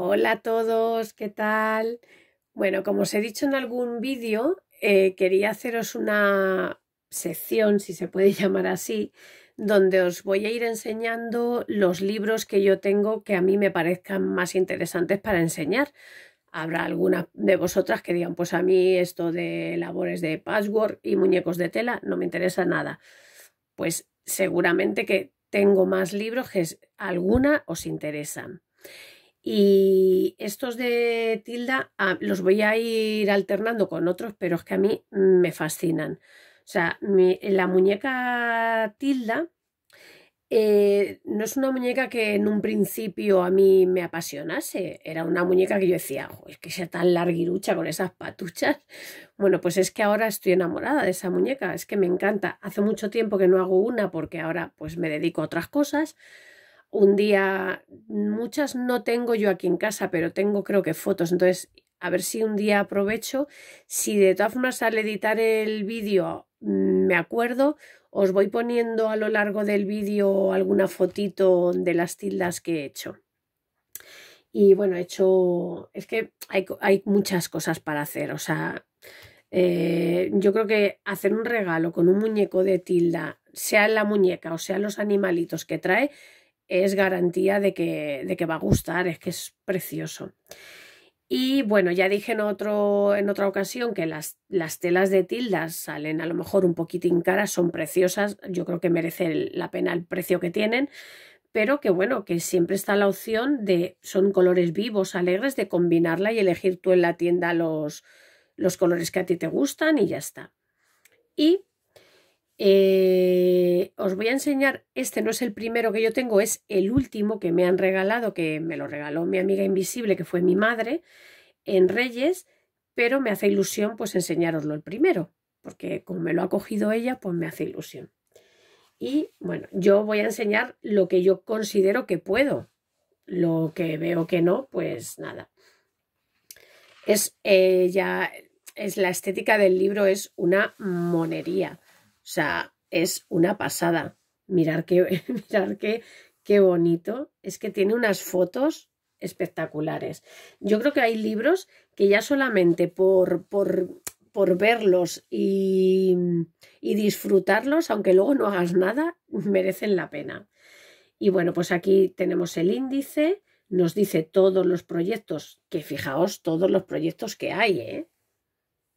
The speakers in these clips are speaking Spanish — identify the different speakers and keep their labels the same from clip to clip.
Speaker 1: Hola a todos, ¿qué tal? Bueno, como os he dicho en algún vídeo, eh, quería haceros una sección, si se puede llamar así, donde os voy a ir enseñando los libros que yo tengo que a mí me parezcan más interesantes para enseñar. Habrá algunas de vosotras que digan, pues a mí esto de labores de password y muñecos de tela no me interesa nada. Pues seguramente que tengo más libros que alguna os interesan. Y estos de tilda ah, los voy a ir alternando con otros, pero es que a mí me fascinan. O sea, la muñeca tilda eh, no es una muñeca que en un principio a mí me apasionase. Era una muñeca que yo decía, es que sea tan larguirucha con esas patuchas. Bueno, pues es que ahora estoy enamorada de esa muñeca, es que me encanta. Hace mucho tiempo que no hago una porque ahora pues me dedico a otras cosas un día, muchas no tengo yo aquí en casa, pero tengo creo que fotos, entonces a ver si un día aprovecho, si de todas formas al editar el vídeo mm, me acuerdo, os voy poniendo a lo largo del vídeo alguna fotito de las tildas que he hecho. Y bueno, he hecho, es que hay, hay muchas cosas para hacer, o sea, eh, yo creo que hacer un regalo con un muñeco de tilda, sea la muñeca o sea los animalitos que trae, es garantía de que, de que va a gustar, es que es precioso. Y bueno, ya dije en, otro, en otra ocasión que las, las, telas de tildas salen a lo mejor un poquitín caras, son preciosas, yo creo que merece la pena el precio que tienen, pero que bueno, que siempre está la opción de, son colores vivos, alegres, de combinarla y elegir tú en la tienda los, los colores que a ti te gustan y ya está. Y eh, os voy a enseñar, este no es el primero que yo tengo, es el último que me han regalado, que me lo regaló mi amiga invisible, que fue mi madre, en Reyes, pero me hace ilusión pues enseñároslo el primero, porque como me lo ha cogido ella, pues me hace ilusión. Y bueno, yo voy a enseñar lo que yo considero que puedo, lo que veo que no, pues nada. Es eh, ya, es la estética del libro es una monería o sea, es una pasada. Mirar qué, mirar qué, qué bonito. Es que tiene unas fotos espectaculares. Yo creo que hay libros que ya solamente por, por, por verlos y, y, disfrutarlos, aunque luego no hagas nada, merecen la pena. Y bueno, pues aquí tenemos el índice, nos dice todos los proyectos, que fijaos todos los proyectos que hay, ¿eh?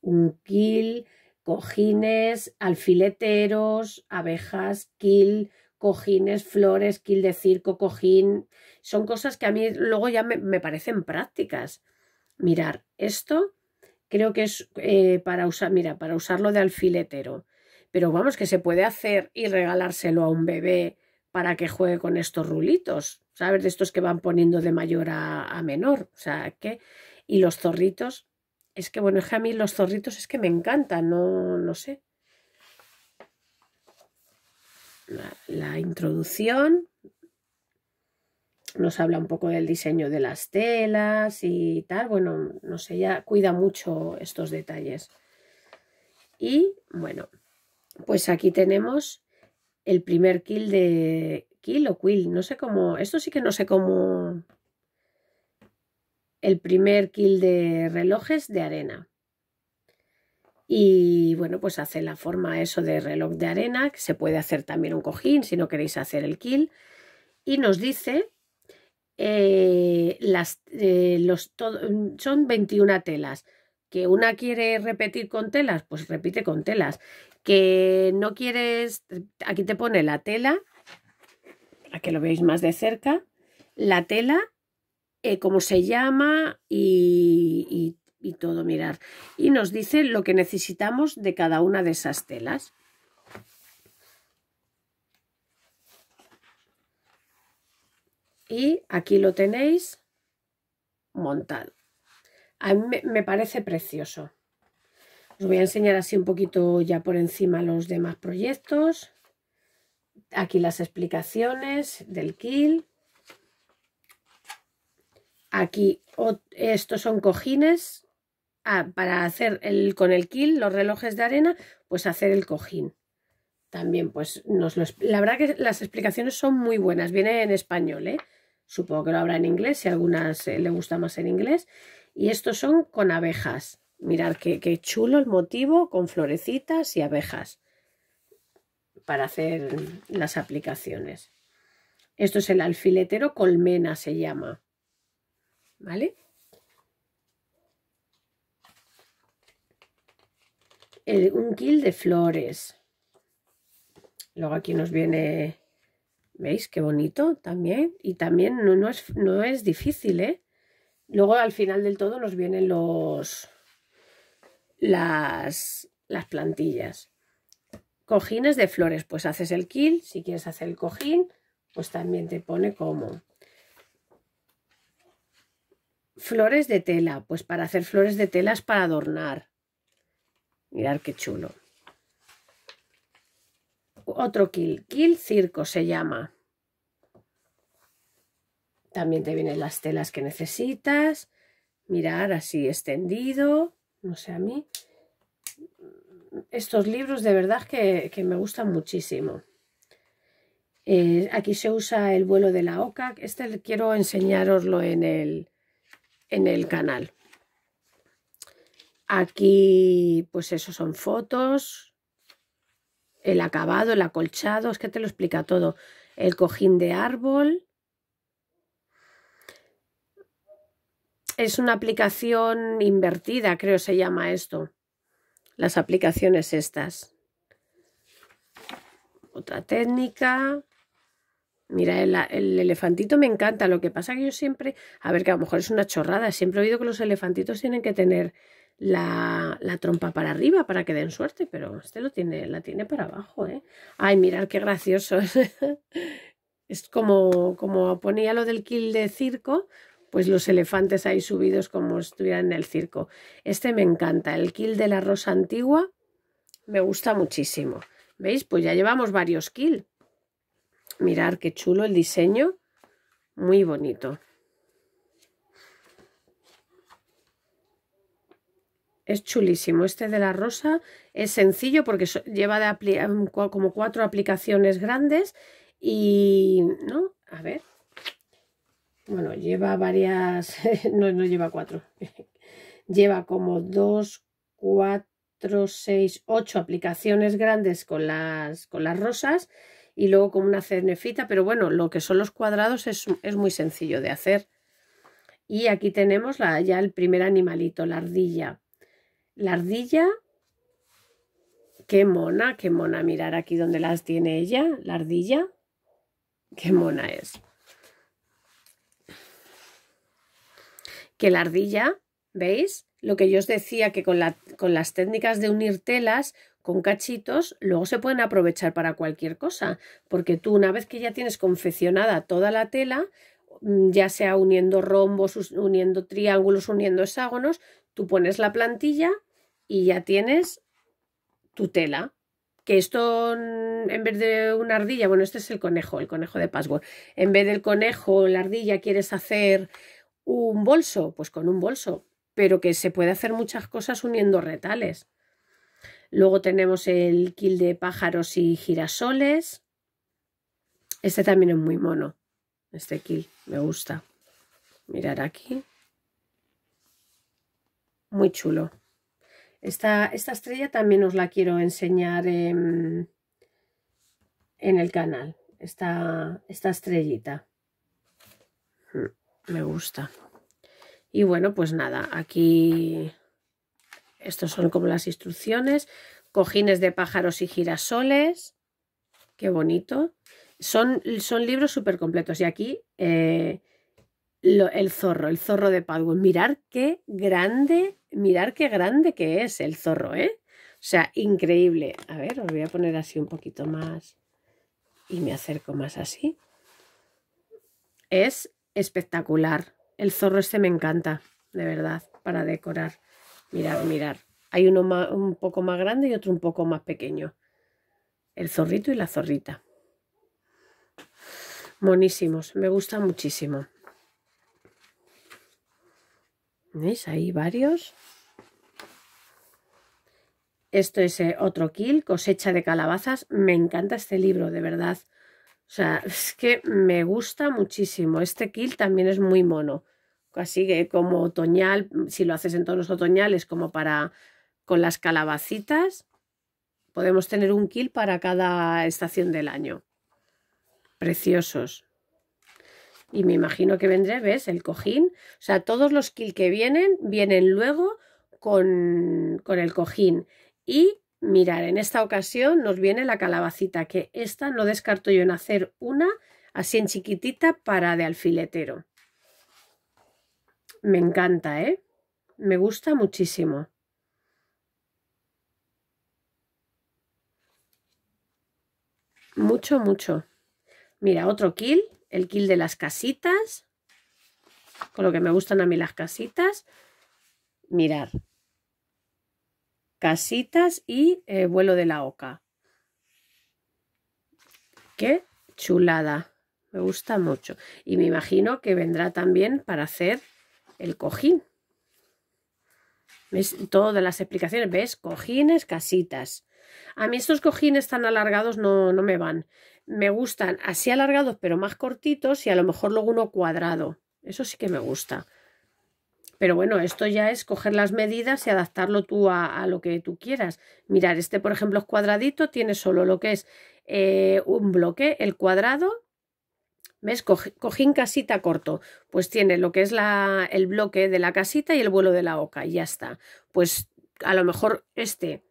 Speaker 1: Un kill, cojines, alfileteros, abejas, kill, cojines, flores, kill de circo, cojín. Son cosas que a mí luego ya me, parecen prácticas. Mirar, esto creo que es eh, para usar, mira, para usarlo de alfiletero. Pero vamos, que se puede hacer y regalárselo a un bebé para que juegue con estos rulitos, ¿sabes? De estos que van poniendo de mayor a, a menor. O sea, que. Y los zorritos, es que, bueno, es que a mí los zorritos es que me encantan, no, no sé. La, la introducción nos habla un poco del diseño de las telas y tal. Bueno, no sé, ya cuida mucho estos detalles. Y bueno, pues aquí tenemos el primer kill de kill o quill. No sé cómo, esto sí que no sé cómo, el primer kill de relojes de arena. Y bueno, pues hace la forma eso de reloj de arena, que se puede hacer también un cojín si no queréis hacer el kill. Y nos dice, eh, las, eh, los son 21 telas. Que una quiere repetir con telas, pues repite con telas. Que no quieres, aquí te pone la tela, a que lo veáis más de cerca, la tela eh, cómo se llama y, y todo, mirar. Y nos dice lo que necesitamos de cada una de esas telas. y aquí lo tenéis montado. A mí me parece precioso. Os voy a enseñar así un poquito ya por encima los demás proyectos. Aquí las explicaciones del kill. Aquí, estos son cojines. Ah, para hacer con el kill, los relojes de arena, pues hacer el cojín. También, pues, nos la verdad que las explicaciones son muy buenas. Viene en español, ¿eh? Supongo que lo habrá en inglés, si a algunas le gusta más en inglés. Y estos son con abejas. Mirad qué, qué chulo el motivo, con florecitas y abejas para hacer las aplicaciones. Esto es el alfiletero colmena, se llama. ¿vale? un kill de flores. Luego aquí nos viene, ¿veis? Qué bonito también. Y también no, es, difícil, ¿eh? Luego al final del todo nos vienen los las, las plantillas. Cojines de flores, pues haces el kill, si quieres hacer el cojín, pues también te pone como. Flores de tela, pues para hacer flores de telas para adornar. Mirad qué chulo. Otro kill, kill circo se llama. También te vienen las telas que necesitas. Mirar así extendido, no sé a mí. Estos libros de verdad que, me gustan muchísimo. Eh, aquí se usa el vuelo de la oca. Este quiero enseñaroslo en el, en el canal. Aquí, pues eso son fotos, el acabado, el acolchado, es que te lo explica todo. El cojín de árbol. Es una aplicación invertida, creo se llama esto. Las aplicaciones estas. Otra técnica. Mira, el, elefantito me encanta, lo que pasa que yo siempre, a ver que a lo mejor es una chorrada, siempre he oído que los elefantitos tienen que tener la, trompa para arriba para que den suerte, pero este lo tiene, la tiene para abajo, ¿eh? Ay, mirad qué gracioso. es como, como ponía lo del kill de circo, pues los elefantes ahí subidos como estuvieran en el circo. Este me encanta, el kill de la rosa antigua me gusta muchísimo. ¿Veis? Pues ya llevamos varios kill. Mirar qué chulo el diseño. Muy bonito. Es chulísimo. Este de la rosa es sencillo porque lleva em, como cuatro aplicaciones grandes y... ¿no? A ver. Bueno, lleva varias... no, no lleva cuatro. lleva como dos, cuatro, seis, ocho aplicaciones grandes con las, con las rosas y luego como una cenefita, pero bueno, lo que son los cuadrados es, muy sencillo de hacer. Y aquí tenemos la, ya el primer animalito, la ardilla. La ardilla, qué mona, qué mona, mirar aquí donde las tiene ella, la ardilla, qué mona es. Que la ardilla, ¿veis? Lo que yo os decía que con, con las técnicas de unir telas con cachitos, luego se pueden aprovechar para cualquier cosa, porque tú una vez que ya tienes confeccionada toda la tela, mm, ya sea uniendo rombos, uniendo triángulos, uniendo hexágonos, tú pones la plantilla y ya tienes tu tela. Que esto en vez de una ardilla, bueno, este es el conejo, el conejo de password. En vez del conejo, la ardilla, quieres hacer un bolso, pues con un bolso, pero que se puede hacer muchas cosas uniendo retales. Luego tenemos el kill de pájaros y girasoles. Este también es muy mono. Este kill me gusta. Mirar aquí. Muy chulo. Esta, esta estrella también os la quiero enseñar en, el canal. Esta, esta estrellita. Hmm, me gusta. Y bueno, pues nada, aquí estos son como las instrucciones. Cojines de pájaros y girasoles. Qué bonito. Son, son libros súper completos. Y aquí eh, el zorro, el zorro de Padua. Mirar qué grande, mirar qué grande que es el zorro, ¿eh? O sea, increíble. A ver, os voy a poner así un poquito más y me acerco más así. Es espectacular. El zorro este me encanta, de verdad, para decorar. Mirad, mirad. Hay uno un poco más grande y otro un poco más pequeño. El zorrito y la zorrita. Monísimos, me gusta muchísimo. ¿Veis? Ahí varios. Esto es eh, otro kill, cosecha de calabazas. Me encanta este libro, de verdad. O sea, es que me gusta muchísimo. Este kill también es muy mono así que como otoñal, si lo haces en tonos otoñales, como para con las calabacitas, podemos tener un kil para cada estación del año. Preciosos. Y me imagino que vendré, ¿ves? El cojín. O sea, todos los kil que vienen, vienen luego con, con el cojín. Y mirar, en esta ocasión nos viene la calabacita, que esta no descarto yo en hacer una así en chiquitita para de alfiletero. Me encanta, ¿eh? Me gusta muchísimo. Mucho, mucho. Mira, otro kill, el kill de las casitas, con lo que me gustan a mí las casitas. Mirar. Casitas y eh, vuelo de la oca. Qué chulada. Me gusta mucho. Y me imagino que vendrá también para hacer el cojín. ¿Ves? Todas las explicaciones, ¿ves? Cojines, casitas. A mí estos cojines tan alargados no, no me van. Me gustan así alargados, pero más cortitos y a lo mejor luego uno cuadrado. Eso sí que me gusta. Pero bueno, esto ya es coger las medidas y adaptarlo tú a, lo que tú quieras. Mirar, este por ejemplo es cuadradito, tiene solo lo que es eh, un bloque, el cuadrado ¿Ves? Cojín casita corto. Pues tiene lo que es la, el bloque de la casita y el vuelo de la oca y ya está. Pues a lo mejor este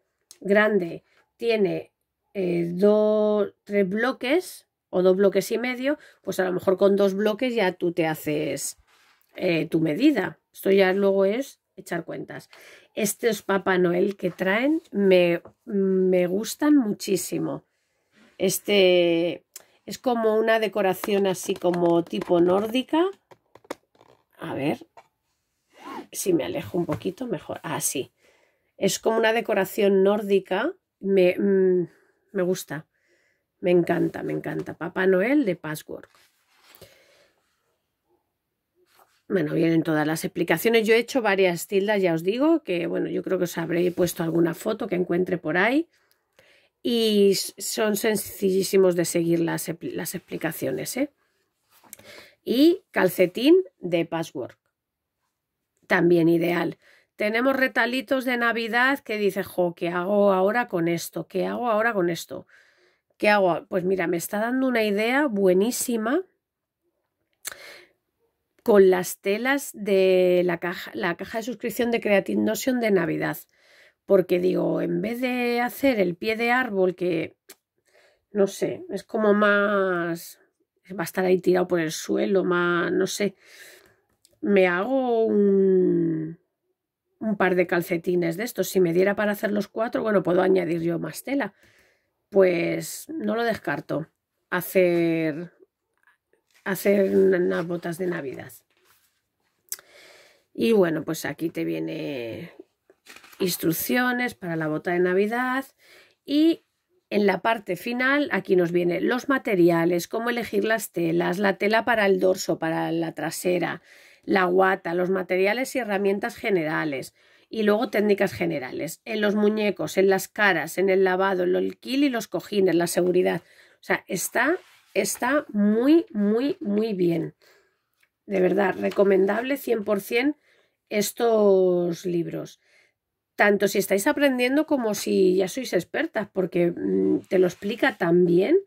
Speaker 1: grande tiene eh, dos, tres bloques o dos bloques y medio, pues a lo mejor con dos bloques ya tú te haces eh, tu medida. Esto ya luego es echar cuentas. Estos Papá Noel que traen me, me gustan muchísimo. Este es como una decoración así como tipo nórdica. A ver, si me alejo un poquito mejor. Así. Ah, es como una decoración nórdica. Me, mm, me gusta. Me encanta, me encanta. Papá Noel de Passwork. Bueno, vienen todas las explicaciones. Yo he hecho varias tildas, ya os digo, que bueno, yo creo que os habré puesto alguna foto que encuentre por ahí y son sencillísimos de seguir las, explicaciones. ¿eh? Y calcetín de password, también ideal. Tenemos retalitos de Navidad que dice, jo, ¿qué hago ahora con esto? ¿Qué hago ahora con esto? ¿Qué hago? Pues mira, me está dando una idea buenísima con las telas de la caja, la caja de suscripción de Creative Notion de Navidad porque digo, en vez de hacer el pie de árbol que, no sé, es como más, va a estar ahí tirado por el suelo, más, no sé, me hago un, un par de calcetines de estos. Si me diera para hacer los cuatro, bueno, puedo añadir yo más tela. Pues no lo descarto. Hacer, hacer unas botas de Navidad. Y bueno, pues aquí te viene instrucciones para la bota de Navidad y en la parte final aquí nos vienen los materiales, cómo elegir las telas, la tela para el dorso, para la trasera, la guata, los materiales y herramientas generales y luego técnicas generales, en los muñecos, en las caras, en el lavado, el alquil y los cojines, la seguridad. O sea, está, está muy, muy, muy bien. De verdad, recomendable 100% estos libros tanto si estáis aprendiendo como si ya sois expertas, porque mm, te lo explica tan bien.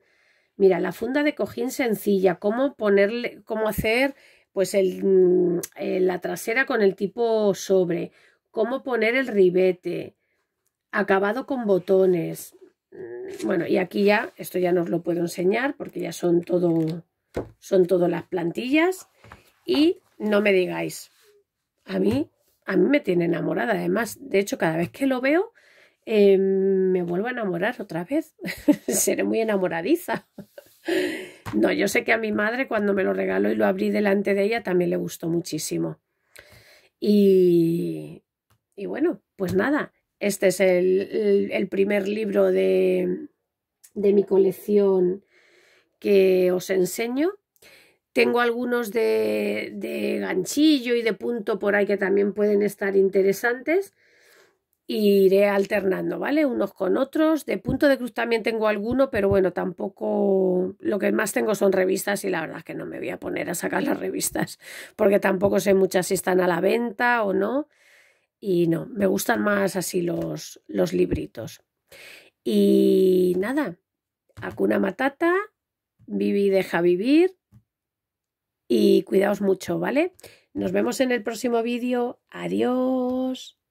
Speaker 1: Mira, la funda de cojín sencilla, cómo ponerle, cómo hacer pues mm, eh, la trasera con el tipo sobre, cómo poner el ribete, acabado con botones. Mm, bueno, y aquí ya, esto ya no lo puedo enseñar porque ya son todo, son todas las plantillas. Y no me digáis, a mí a mí me tiene enamorada. Además, de hecho, cada vez que lo veo, eh, me vuelvo a enamorar otra vez. Seré muy enamoradiza. no, yo sé que a mi madre cuando me lo regaló y lo abrí delante de ella también le gustó muchísimo. Y, y bueno, pues nada, este es el, el, el primer libro de, de mi colección que os enseño. Tengo algunos de, de ganchillo y de punto por ahí que también pueden estar interesantes. iré alternando, ¿vale? Unos con otros. De punto de cruz también tengo alguno, pero bueno, tampoco... Lo que más tengo son revistas y la verdad es que no me voy a poner a sacar las revistas porque tampoco sé muchas si están a la venta o no. Y no, me gustan más así los, los libritos. Y nada, acuna Matata, Vivi deja vivir y cuidaos mucho, ¿vale? Nos vemos en el próximo vídeo. Adiós.